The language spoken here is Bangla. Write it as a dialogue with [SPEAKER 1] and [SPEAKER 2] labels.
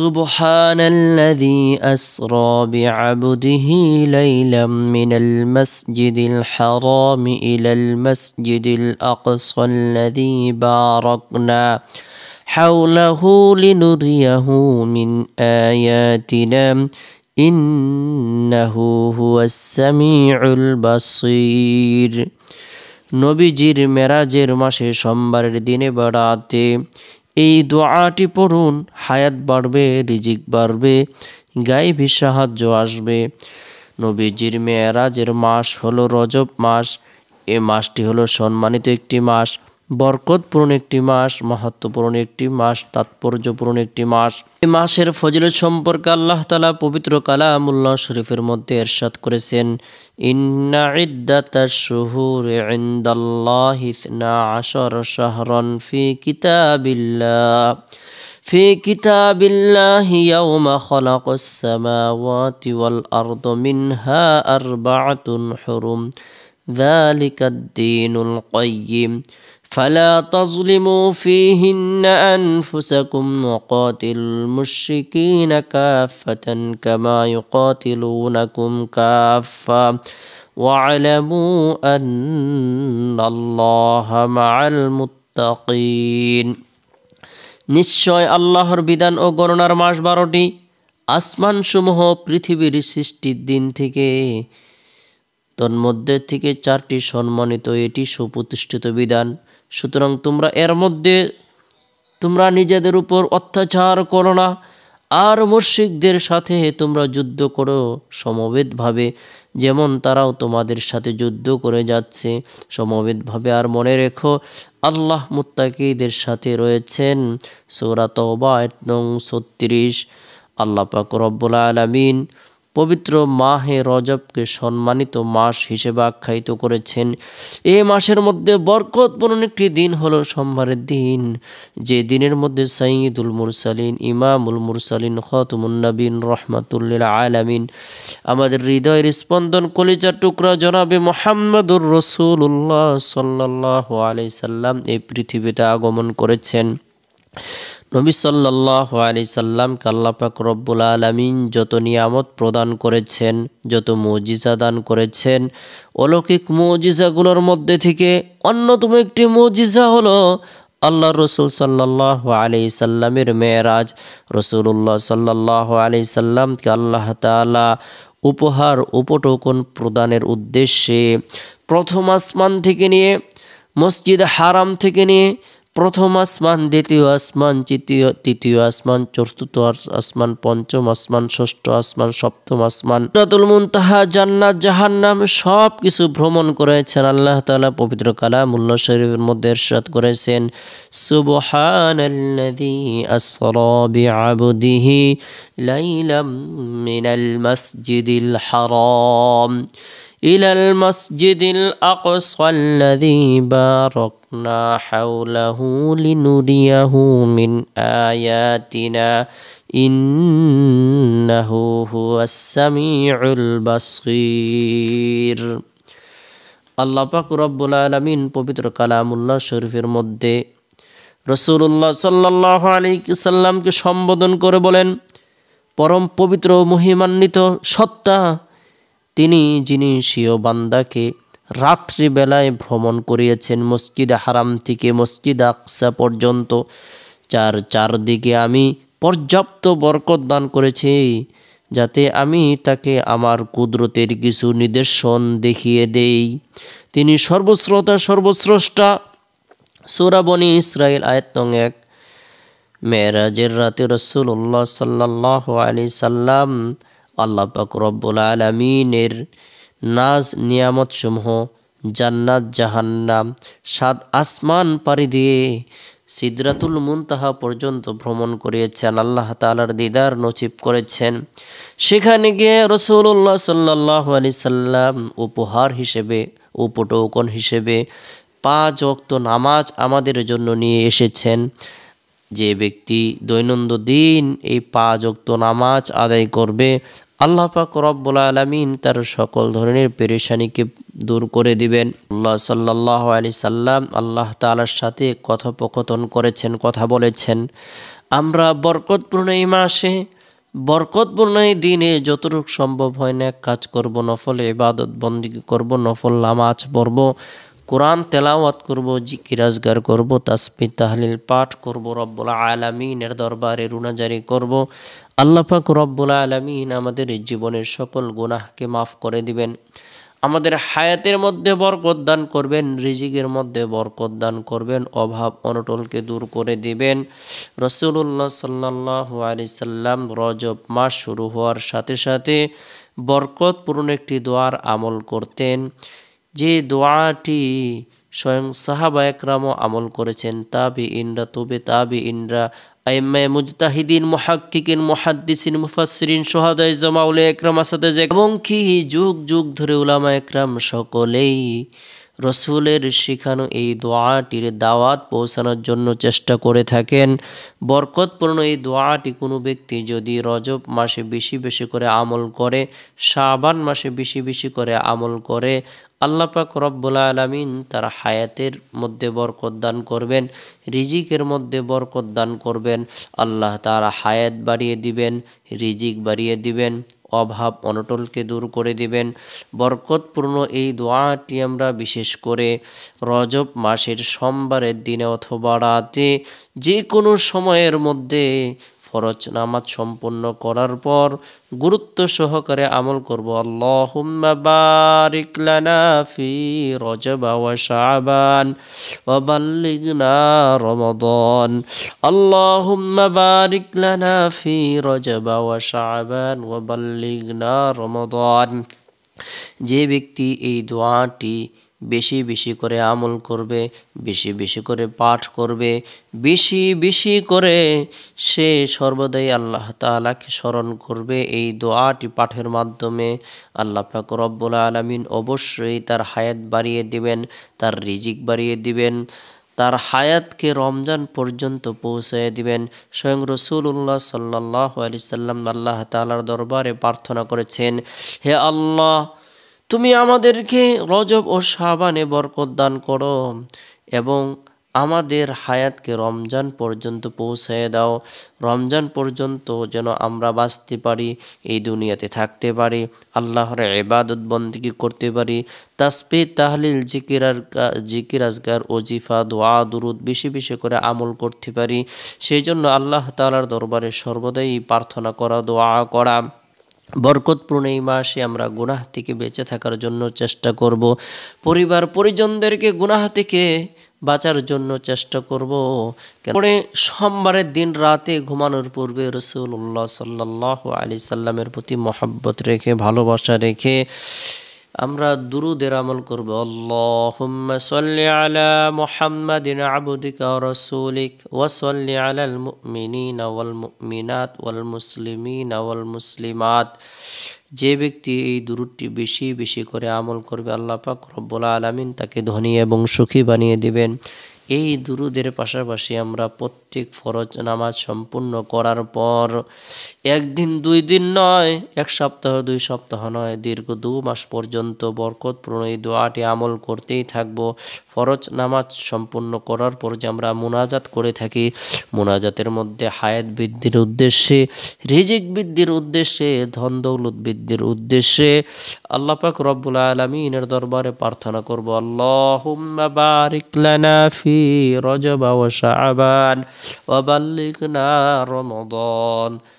[SPEAKER 1] سبحان الذي اسرى بعبده ليلا من المسجد الحرام الى المسجد الاقصى الذي باركنا حوله لنريه من اياتنا إنه هو السميع البصير নবীজির মেরাজের মাসে সোমবারের দিনে বেড়াতে এই দোয়াটি পড়ুন হায়াত বাড়বে রিজিক বাড়বে গাইবি সাহায্য আসবে নবীজির মেয়েরাজের মাস হলো রজব মাস এ মাসটি হলো সম্মানিত একটি মাস বরকতপূর্ণ একটি মাস মাহাত্মপূর্ণ একটি মাস তাৎপর্যপূর্ণ একটি মাস এই মাসের ফজিলত সম্পর্কে আল্লাহ তালা পবিত্র কালামুল্লাহ শরীফের মধ্যে এরশাদ করেছেন শাহরন ফি কিতাবিল্লাহ في كتاب الله يوم خلق السماوات والأرض منها أربعة حرم ذلك الدين القيم فلا تظلموا فيهن انفسكم وقاتلوا المشركين كافه كما يقاتلونكم كافه واعلموا ان الله مع المتقين الله আল্লাহর বিধান ও গণনার মাস বারোটি আসমানসমূহ পৃথিবীর সৃষ্টির দিন থেকে তন্মধ্যে থেকে চারটি সম্মানিত এটি সুপ্রতিষ্ঠিত বিধান সুতরাং তোমরা এর মধ্যে তোমরা নিজেদের উপর অত্যাচার করো না আর মুর্শিকদের সাথে তোমরা যুদ্ধ করো সমবেতভাবে যেমন তারাও তোমাদের সাথে যুদ্ধ করে যাচ্ছে সমবেতভাবে আর মনে রেখো আল্লাহ মুত্তাকিদের সাথে রয়েছেন সৌরাত বা এক নং ছত্রিশ আল্লাহ পাক রব্বুল আলমিন পবিত্র মাহে রজবকে সম্মানিত মাস হিসেবে আখ্যায়িত করেছেন এ মাসের মধ্যে বরকতপূর্ণ একটি দিন হলো সোমবারের দিন যে দিনের মধ্যে সাইদুল মুরসালিন ইমামুল মুরসালিন খতমুন্নবিন রহমাতুল্লিল আলামিন আমাদের হৃদয়ের স্পন্দন কলিজা টুকরা জনাবে মোহাম্মদুর রসুল্লাহ সাল্লাহ আলাই সাল্লাম এই পৃথিবীতে আগমন করেছেন নবী সাল্লাহ আলি সাল্লামকে আল্লাপাক রব্বুল আলমিন যত নিয়ামত প্রদান করেছেন যত মজিজা দান করেছেন অলৌকিক মজিজাগুলোর মধ্যে থেকে অন্যতম একটি মজিজা হলো আল্লাহ রসুল সাল্লাহ আলি সাল্লামের মেয়েরাজ রসুল্লাহ সাল্লাহ আলি সাল্লামকে আল্লাহ তালা উপহার উপটোকন প্রদানের উদ্দেশ্যে প্রথম আসমান থেকে নিয়ে মসজিদ হারাম থেকে নিয়ে প্রথম আসমান দ্বিতীয় আসমান তৃতীয় তৃতীয় আসমান চতুর্থ আসমান পঞ্চম আসমান ষষ্ঠ আসমান সপ্তম আসমান রাতুল মুনতাহা জান্নাত জাহান্নাম সব কিছু ভ্রমণ করেছেন আল্লাহ তালা পবিত্র মুল্লা শরীফের মধ্যে এরশাদ করেছেন সুবহানাল্লাযী আসরা বিআবদিহি লাইলাম মিনাল মাসজিদিল হারাম إلى المسجد الأقصى الذي باركنا حوله لنريه من آياتنا إنه هو السميع البصير আল্লাহ পাক রব্বুল আলমিন পবিত্র কালামুল্লাহ শরীফের মধ্যে রসুল্লাহ সাল্লাহ আলী সম্বোধন করে বলেন পরম পবিত্র মহিমান্বিত সত্তা তিনি যিনি সিও বান্দাকে রাত্রিবেলায় ভ্রমণ করিয়েছেন মসজিদ হারাম থেকে মসজিদ আকসা পর্যন্ত চার চারদিকে আমি পর্যাপ্ত বরকত দান করেছি যাতে আমি তাকে আমার কুদরতের কিছু নিদর্শন দেখিয়ে দেই তিনি সর্বশ্রোতা সর্বস্রষ্টা সুরাবনী ইসরায়েল আয়তং এক মেয়েরাজের রাতে রসুল্লাহ সাল্লাহ আলি সাল্লাম আল্লাহ পাক রব্বুল আলমিনের নাজ নিয়ামতসমূহ জান্নাত জাহান্নাম সাত আসমান পাড়ি দিয়ে সিদ্রাতুল মুনতাহা পর্যন্ত ভ্রমণ করিয়েছেন আল্লাহ তালার দিদার নচিব করেছেন সেখানে গিয়ে রসুল্লাহ সাল্লাহ আলি সাল্লাম উপহার হিসেবে উপটোকন হিসেবে পাঁচ অক্ত নামাজ আমাদের জন্য নিয়ে এসেছেন যে ব্যক্তি দৈনন্দিন এই পাঁচ অক্ত নামাজ আদায় করবে আল্লাহ পাক রব্বুল আলমিন তার সকল ধরনের পেরেশানিকে দূর করে দিবেন আল্লাহ সাল্লাহ আলি সাল্লাম আল্লাহ তালার সাথে কথোপকথন করেছেন কথা বলেছেন আমরা বরকতপূর্ণ এই মাসে বরকতপূর্ণ এই দিনে যতটুকু সম্ভব হয় না কাজ করব নফল ইবাদত বন্দি করব নফল নামাজ পড়ব কোরআন তেলাওয়াত করব জিকিরাজগার করব তাসমি তাহলিল পাঠ করব রব্বুল আলমিনের দরবারে রুনাজারি করব আল্লাপাক রব্বুল আলমিন আমাদের জীবনের সকল গুনাহকে মাফ করে দিবেন আমাদের হায়াতের মধ্যে বরকত দান করবেন রিজিকের মধ্যে বরকত দান করবেন অভাব অনটলকে দূর করে দিবেন রসুল্লাহ সাল্লাহ আলি সাল্লাম রজব মাস শুরু হওয়ার সাথে সাথে বরকতপূর্ণ একটি দোয়ার আমল করতেন যে দোয়াটি স্বয়ং সাহাবা একরামও আমল করেছেন তাবি ইন্দ্রা তবে তাবি ইন্দ্রা আইমায় মুজতাহিদিন মহাক্কিকিন মহাদ্দিসিন মুফাসসিরিন সোহাদাই জমাউলে একরাম যে এবং কি যুগ যুগ ধরে উলামা একরাম সকলেই রসুলের শিখানো এই দোয়াটির দাওয়াত পৌঁছানোর জন্য চেষ্টা করে থাকেন বরকতপূর্ণ এই দোয়াটি কোনো ব্যক্তি যদি রজব মাসে বেশি বেশি করে আমল করে শাবান মাসে বেশি বেশি করে আমল করে আল্লাপাক রব্বুল আলমিন তার হায়াতের মধ্যে বরকত দান করবেন রিজিকের মধ্যে বরকত দান করবেন আল্লাহ তার হায়াত বাড়িয়ে দিবেন রিজিক বাড়িয়ে দিবেন অভাব অনটলকে দূর করে দিবেন বরকতপূর্ণ এই দোয়াটি আমরা বিশেষ করে রজব মাসের সোমবারের দিনে অথবা রাতে যে কোনো সময়ের মধ্যে ফরজ নামাজ সম্পন্ন করার পর গুরুত্ব সহকারে আমল করব আল্লাহুম্মা বারিক লানা ফি রজব ওয়া শাবান ওয়া রমদন আল্লাহ আল্লাহুম্মা বারিক লানা ফি রজব ওয়া শাবান ওয়া রমদন যে ব্যক্তি এই দোয়াটি বেশি বেশি করে আমল করবে বেশি বেশি করে পাঠ করবে বেশি বেশি করে সে সর্বদাই আল্লাহ তালাকে স্মরণ করবে এই দোয়াটি পাঠের মাধ্যমে আল্লাহ ফাকর রব্বুল আলমিন অবশ্যই তার হায়াত বাড়িয়ে দিবেন তার রিজিক বাড়িয়ে দিবেন তার হায়াতকে রমজান পর্যন্ত পৌঁছায় দিবেন স্বয়ং রসুল্লাহ সাল্লাহ আলি সাল্লাম আল্লাহ তালার দরবারে প্রার্থনা করেছেন হে আল্লাহ তুমি আমাদেরকে রজব ও সাবানে বরকত দান করো এবং আমাদের হায়াতকে রমজান পর্যন্ত পৌঁছায় দাও রমজান পর্যন্ত যেন আমরা বাঁচতে পারি এই দুনিয়াতে থাকতে পারি আল্লাহর এবাদত বন্দিকে করতে পারি তাসপি তাহলিল জিকিরার জিকিরাজগার ওজিফা দোয়া দুরুদ বেশি বেশি করে আমল করতে পারি সেই জন্য আল্লাহ তালার দরবারে সর্বদাই প্রার্থনা করা দোয়া করা বরকতপূর্ণ এই মাসে আমরা গুনাহ থেকে বেঁচে থাকার জন্য চেষ্টা করব পরিবার পরিজনদেরকে গুনাহ থেকে বাঁচার জন্য চেষ্টা করব পরে সোমবারের দিন রাতে ঘুমানোর পূর্বে রসুল্লাহ সাল্লাহ আলি সাল্লামের প্রতি মহাব্বত রেখে ভালোবাসা রেখে আমরা দুরুদের আমল করব আল্লাহুম্মা সাল্লি আলা মুহাম্মাদিন আবদিকা ওয়া রাসূলিক ওয়া সাল্লি আলাল মুমিনিনা ওয়াল মুমিনাত ওয়াল মুসলিমিনা ওয়াল মুসলিমাত যে ব্যক্তি এই দুরুদটি বেশি বেশি করে আমল করবে আল্লাহ পাক রব্বুল আলামিন তাকে ধনী এবং সুখী বানিয়ে দিবেন এই দুরুদের পাশাপাশি আমরা প্রত্যেক ফরজ নামাজ সম্পূর্ণ করার পর একদিন দুই দিন নয় এক সপ্তাহ দুই সপ্তাহ নয় দীর্ঘ দু মাস পর্যন্ত বরকত এই দোয়াটি আমল করতেই থাকব ফরজ নামাজ সম্পূর্ণ করার পর যে আমরা মোনাজাত করে থাকি মোনাজাতের মধ্যে হায়াত বৃদ্ধির উদ্দেশ্যে রিজিক বৃদ্ধির উদ্দেশ্যে ধন দৌলত বৃদ্ধির উদ্দেশ্যে আল্লাপাক রব্বুল আলমিনের দরবারে প্রার্থনা করবো আল্লাহ বারিক লানা ফি رجب وشعبان وبلغنا رمضان